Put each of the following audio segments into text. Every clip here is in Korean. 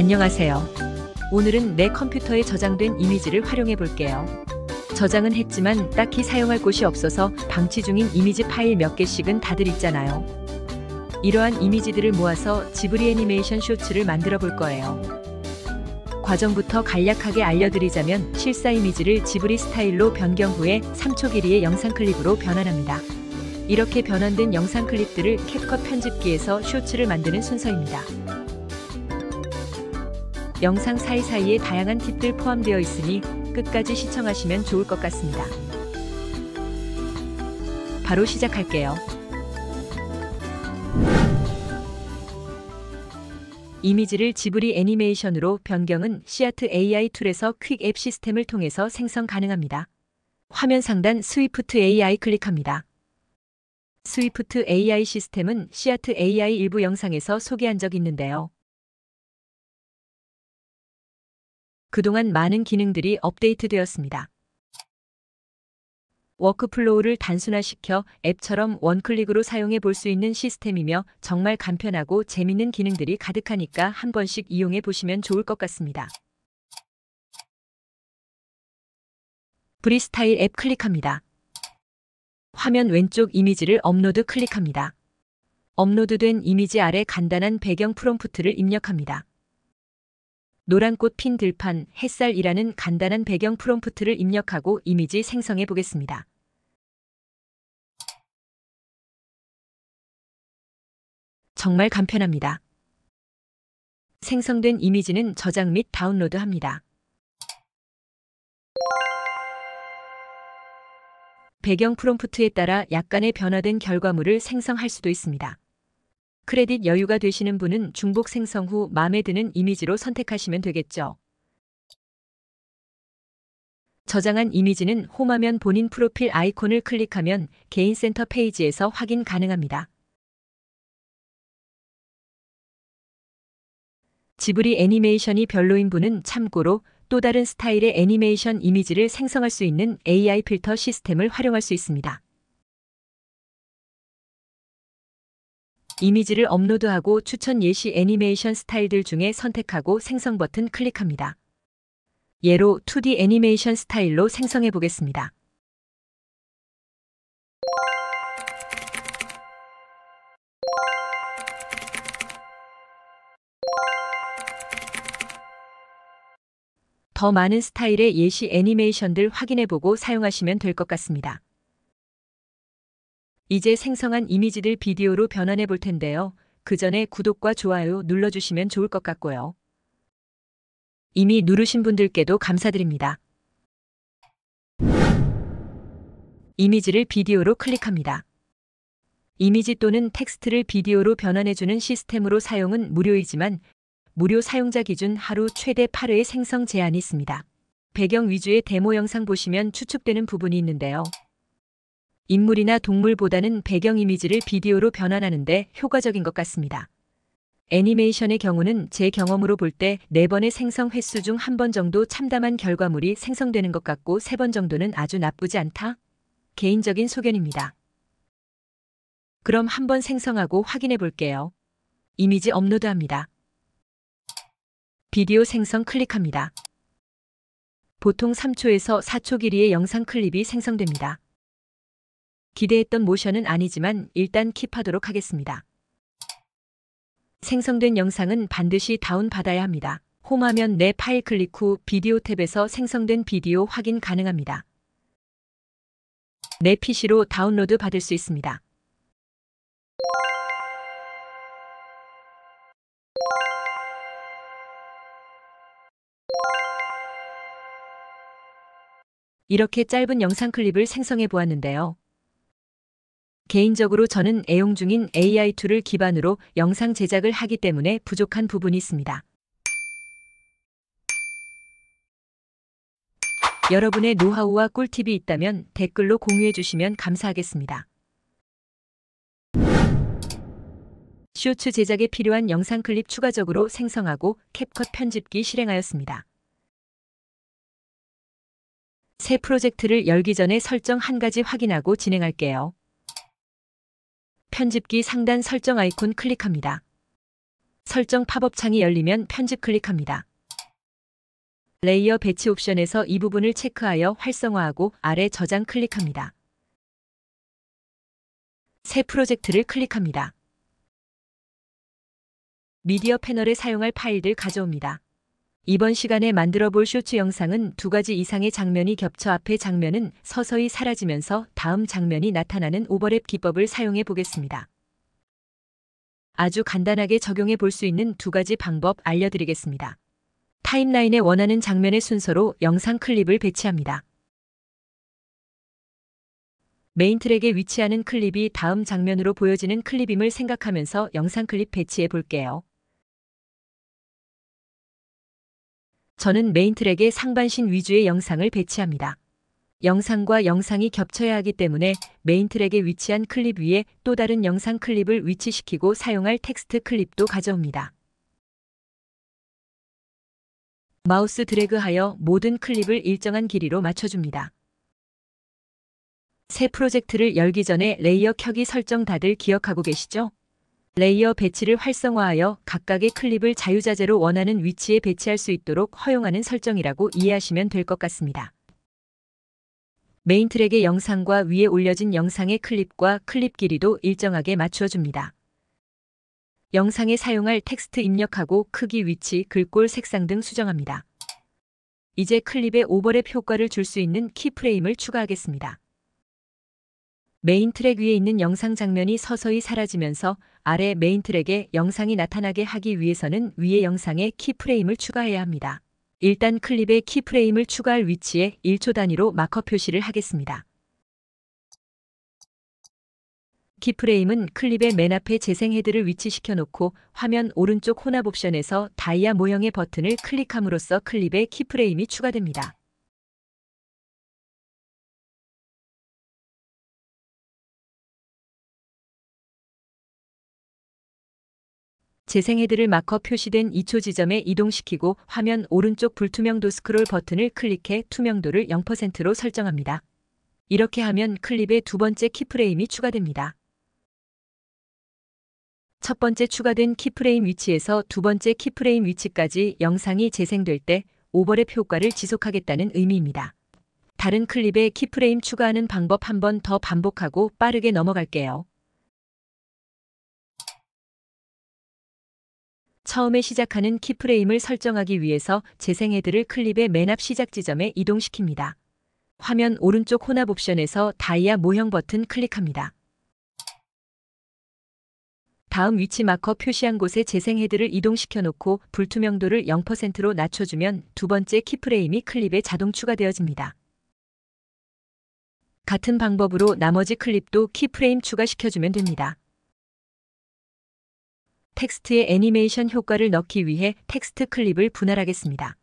안녕하세요. 오늘은 내 컴퓨터에 저장된 이미지를 활용해 볼게요. 저장은 했지만 딱히 사용할 곳이 없어서 방치 중인 이미지 파일 몇 개씩은 다들 있잖아요. 이러한 이미지들을 모아서 지브리 애니메이션 쇼츠를 만들어 볼 거예요. 과정부터 간략하게 알려드리자면 실사 이미지를 지브리 스타일로 변경 후에 3초 길이의 영상 클립으로 변환합니다. 이렇게 변환된 영상 클립들을 캡컷 편집기에서 쇼츠를 만드는 순서입니다. 영상 사이사이에 다양한 팁들 포함되어 있으니 끝까지 시청하시면 좋을 것 같습니다. 바로 시작할게요. 이미지를 지브리 애니메이션으로 변경은 시아트 AI 툴에서 퀵 앱 시스템을 통해서 생성 가능합니다. 화면 상단 스위프트 AI 클릭합니다. 스위프트 AI 시스템은 시아트 AI 일부 영상에서 소개한 적 있는데요. 그동안 많은 기능들이 업데이트되었습니다. 워크플로우를 단순화시켜 앱처럼 원클릭으로 사용해 볼 수 있는 시스템이며 정말 간편하고 재밌는 기능들이 가득하니까 한 번씩 이용해 보시면 좋을 것 같습니다. 브리스타일 앱 클릭합니다. 화면 왼쪽 이미지를 업로드 클릭합니다. 업로드된 이미지 아래 간단한 배경 프롬프트를 입력합니다. 노란꽃 핀 들판 햇살이라는 간단한 배경 프롬프트를 입력하고 이미지 생성해 보겠습니다. 정말 간편합니다. 생성된 이미지는 저장 및 다운로드합니다. 배경 프롬프트에 따라 약간의 변화된 결과물을 생성할 수도 있습니다. 크레딧 여유가 되시는 분은 중복 생성 후 마음에 드는 이미지로 선택하시면 되겠죠. 저장한 이미지는 홈화면 본인 프로필 아이콘을 클릭하면 개인센터 페이지에서 확인 가능합니다. 지브리 애니메이션이 별로인 분은 참고로 또 다른 스타일의 애니메이션 이미지를 생성할 수 있는 AI 필터 시스템을 활용할 수 있습니다. 이미지를 업로드하고 추천 예시 애니메이션 스타일들 중에 선택하고 생성 버튼 클릭합니다. 예로 2D 애니메이션 스타일로 생성해 보겠습니다. 더 많은 스타일의 예시 애니메이션들 확인해보고 사용하시면 될 것 같습니다. 이제 생성한 이미지들 비디오로 변환해 볼 텐데요. 그 전에 구독과 좋아요 눌러주시면 좋을 것 같고요. 이미 누르신 분들께도 감사드립니다. 이미지를 비디오로 클릭합니다. 이미지 또는 텍스트를 비디오로 변환해주는 시스템으로 사용은 무료이지만 무료 사용자 기준 하루 최대 8회의 생성 제한이 있습니다. 배경 위주의 데모 영상 보시면 추측되는 부분이 있는데요. 인물이나 동물보다는 배경 이미지를 비디오로 변환하는데 효과적인 것 같습니다. 애니메이션의 경우는 제 경험으로 볼 때 4번의 생성 횟수 중 1번 정도 참담한 결과물이 생성되는 것 같고 3번 정도는 아주 나쁘지 않다. 개인적인 소견입니다. 그럼 한번 생성하고 확인해 볼게요. 이미지 업로드합니다. 비디오 생성 클릭합니다. 보통 3초에서 4초 길이의 영상 클립이 생성됩니다. 기대했던 모션은 아니지만 일단 킵하도록 하겠습니다. 생성된 영상은 반드시 다운받아야 합니다. 홈화면 내 파일 클릭 후 비디오 탭에서 생성된 비디오 확인 가능합니다. 내 PC로 다운로드 받을 수 있습니다. 이렇게 짧은 영상 클립을 생성해 보았는데요. 개인적으로 저는 애용 중인 AI 툴을 기반으로 영상 제작을 하기 때문에 부족한 부분이 있습니다. 여러분의 노하우와 꿀팁이 있다면 댓글로 공유해 주시면 감사하겠습니다. 쇼츠 제작에 필요한 영상 클립 추가적으로 생성하고 캡컷 편집기 실행하였습니다. 새 프로젝트를 열기 전에 설정 한 가지 확인하고 진행할게요. 편집기 상단 설정 아이콘 클릭합니다. 설정 팝업 창이 열리면 편집 클릭합니다. 레이어 배치 옵션에서 이 부분을 체크하여 활성화하고 아래 저장 클릭합니다. 새 프로젝트를 클릭합니다. 미디어 패널에 사용할 파일들 가져옵니다. 이번 시간에 만들어 볼 쇼츠 영상은 두 가지 이상의 장면이 겹쳐 앞의 장면은 서서히 사라지면서 다음 장면이 나타나는 오버랩 기법을 사용해 보겠습니다. 아주 간단하게 적용해 볼 수 있는 두 가지 방법 알려드리겠습니다. 타임라인에 원하는 장면의 순서로 영상 클립을 배치합니다. 메인 트랙에 위치하는 클립이 다음 장면으로 보여지는 클립임을 생각하면서 영상 클립 배치해 볼게요. 저는 메인 트랙에 상반신 위주의 영상을 배치합니다. 영상과 영상이 겹쳐야 하기 때문에 메인 트랙에 위치한 클립 위에 또 다른 영상 클립을 위치시키고 사용할 텍스트 클립도 가져옵니다. 마우스 드래그하여 모든 클립을 일정한 길이로 맞춰줍니다. 새 프로젝트를 열기 전에 레이어 켜기 설정 다들 기억하고 계시죠? 레이어 배치를 활성화하여 각각의 클립을 자유자재로 원하는 위치에 배치할 수 있도록 허용하는 설정이라고 이해하시면 될 것 같습니다. 메인 트랙의 영상과 위에 올려진 영상의 클립과 클립 길이도 일정하게 맞춰줍니다. 영상에 사용할 텍스트 입력하고 크기, 위치, 글꼴, 색상 등 수정합니다. 이제 클립에 오버랩 효과를 줄 수 있는 키프레임을 추가하겠습니다. 메인 트랙 위에 있는 영상 장면이 서서히 사라지면서 아래 메인 트랙에 영상이 나타나게 하기 위해서는 위의 영상에 키프레임을 추가해야 합니다. 일단 클립에 키프레임을 추가할 위치에 1초 단위로 마커 표시를 하겠습니다. 키프레임은 클립의 맨 앞에 재생 헤드를 위치시켜 놓고 화면 오른쪽 혼합 옵션에서 다이아 모형의 버튼을 클릭함으로써 클립에 키프레임이 추가됩니다. 재생헤드를 마커 표시된 2초 지점에 이동시키고 화면 오른쪽 불투명도 스크롤 버튼을 클릭해 투명도를 0%로 설정합니다. 이렇게 하면 클립의 두 번째 키프레임이 추가됩니다. 첫 번째 추가된 키프레임 위치에서 두 번째 키프레임 위치까지 영상이 재생될 때 오버랩 효과를 지속하겠다는 의미입니다. 다른 클립에 키프레임 추가하는 방법 한 번 더 반복하고 빠르게 넘어갈게요. 처음에 시작하는 키프레임을 설정하기 위해서 재생 헤드를 클립의 맨 앞 시작 지점에 이동시킵니다. 화면 오른쪽 혼합 옵션에서 다이아 모형 버튼 클릭합니다. 다음 위치 마커 표시한 곳에 재생 헤드를 이동시켜 놓고 불투명도를 0%로 낮춰주면 두 번째 키프레임이 클립에 자동 추가되어집니다. 같은 방법으로 나머지 클립도 키프레임 추가시켜주면 됩니다. 텍스트에 애니메이션 효과를 넣기 위해 텍스트 클립을 분할하겠습니다.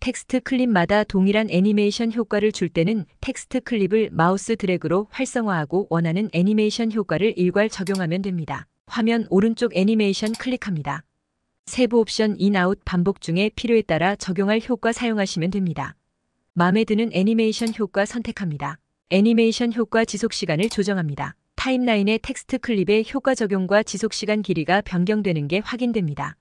텍스트 클립마다 동일한 애니메이션 효과를 줄 때는 텍스트 클립을 마우스 드래그로 활성화하고 원하는 애니메이션 효과를 일괄 적용하면 됩니다. 화면 오른쪽 애니메이션 클릭합니다. 세부 옵션 인아웃 반복 중에 필요에 따라 적용할 효과 사용하시면 됩니다. 마음에 드는 애니메이션 효과 선택합니다. 애니메이션 효과 지속 시간을 조정합니다. 타임라인의 텍스트 클립의 효과 적용과 지속시간 길이가 변경되는 게 확인됩니다.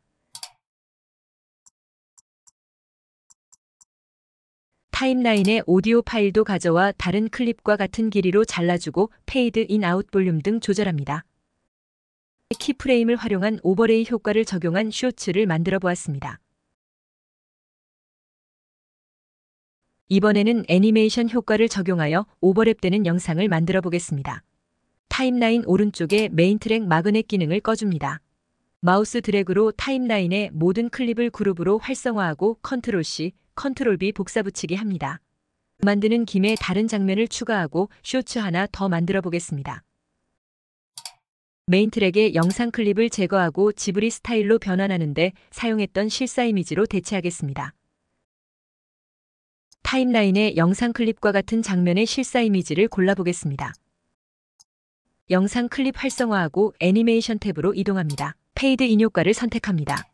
타임라인의 오디오 파일도 가져와 다른 클립과 같은 길이로 잘라주고 페이드 인 아웃 볼륨 등 조절합니다. 키프레임을 활용한 오버레이 효과를 적용한 쇼츠를 만들어 보았습니다. 이번에는 애니메이션 효과를 적용하여 오버랩되는 영상을 만들어 보겠습니다. 타임라인 오른쪽에 메인 트랙 마그넷 기능을 꺼줍니다. 마우스 드래그로 타임라인의 모든 클립을 그룹으로 활성화하고 컨트롤 C, 컨트롤 B 복사 붙이기 합니다. 만드는 김에 다른 장면을 추가하고 쇼츠 하나 더 만들어 보겠습니다. 메인 트랙의 영상 클립을 제거하고 지브리 스타일로 변환하는데 사용했던 실사 이미지로 대체하겠습니다. 타임라인의 영상 클립과 같은 장면의 실사 이미지를 골라보겠습니다. 영상 클립 활성화하고 애니메이션 탭으로 이동합니다. 페이드 인 효과를 선택합니다.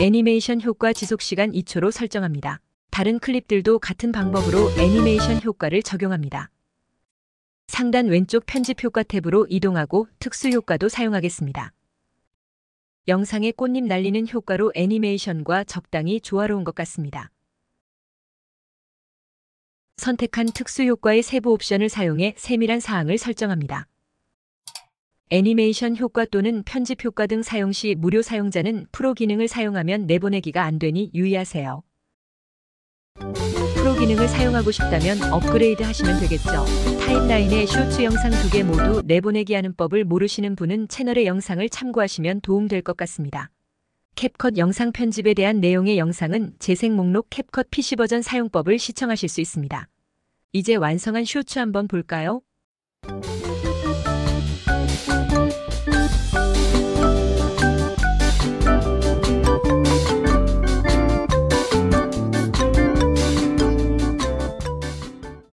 애니메이션 효과 지속시간 2초로 설정합니다. 다른 클립들도 같은 방법으로 애니메이션 효과를 적용합니다. 상단 왼쪽 편집 효과 탭으로 이동하고 특수 효과도 사용하겠습니다. 영상에 꽃잎 날리는 효과로 애니메이션과 적당히 조화로운 것 같습니다. 선택한 특수 효과의 세부 옵션을 사용해 세밀한 사항을 설정합니다. 애니메이션 효과 또는 편집 효과 등 사용 시 무료 사용자는 프로 기능을 사용하면 내보내기가 안 되니 유의하세요. 프로 기능을 사용하고 싶다면 업그레이드 하시면 되겠죠. 타임라인의 쇼츠 영상 두 개 모두 내보내기 하는 법을 모르시는 분은 채널의 영상을 참고하시면 도움될 것 같습니다. 캡컷 영상 편집에 대한 내용의 영상은 재생 목록 캡컷 PC 버전 사용법을 시청하실 수 있습니다. 이제 완성한 쇼츠 한번 볼까요?